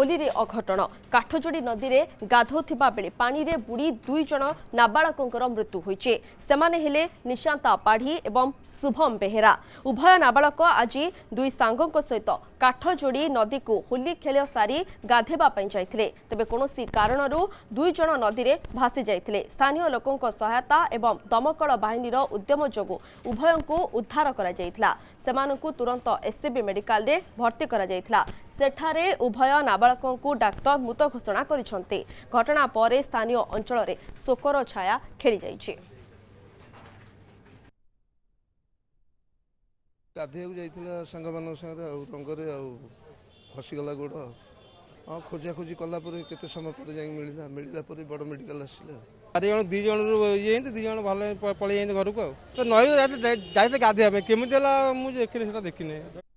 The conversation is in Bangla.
হোলিরে অঘটন কাঠযোড়ি নদীরে গাধোথিবা বেলে পানিরে বুড়ি দুই জন নাবাড়কঙ্কর মৃত্যু হয়েছে সেমানে হেলে নিশান্তা পাঢ়ী এবং শুভম বেহেরা উভয় নাবাড়ক আজি দুই সাঙ্গঙ্ সহিত কাঠযোড়ি নদীকু হোলি খেল সারি গাধেবা যাইলে তবে কৌশি কারণর দুই জন নদীরে ভাসি যাইলে স্থানীয় লোকঙ্ক সহায়তা এবং দমকল বাহিনীর উদ্যম যোগ উভয়ঙ্কু উদ্ধার করা সেমানଙ୍କୁ ତୁରନ୍ତ ଏସ୍ସିବି ମେଡିକାଲରେ ଭର୍ତ୍ତି କରାଯାଇଥିଲା ସେଠାରେ ଉଭୟ ନାବାଳକଙ୍କୁ ଡାକ୍ତର ମୃତ ଘୋଷଣା କରିଛନ୍ତି ଘଟଣା ପରେ ସ୍ଥାନୀୟ ଅଞ୍ଚଳରେ ଶୋକର ଛାୟା ଖେଳିଯାଇଛି ଗାଧୋଇବାକୁ ଯାଇଥିଲା ସାଙ୍ଗମାନଙ୍କ ସାଙ୍ଗରେ ଆଉ ରଙ୍ଗରେ ଆଉ ଖସିଗଲା ଗୋଡ଼ ହଁ ଖୋଜାଖୋଜି କଲା ପରେ କେତେ ସମୟ ପରେ ଯାଇକି ମିଳିଲା ମିଳିଲା ପରେ ବଡ଼ ମେଡ଼ିକାଲ ଆସିଲେ ଚାରି ଜଣ ଦୁଇ ଜଣରୁ ଇଏ ହେଇନ୍ତି ଦୁଇ ଜଣ ଭଲ ପଳେଇ ଯାଇନ୍ତି ଘରକୁ ଆଉ ତ ନଈ ଯାଇଥିଲେ ଗାଧୋଇବା ପାଇଁ କେମିତି ହେଲା ମୁଁ ଦେଖିନି ସେଟା ଦେଖିନି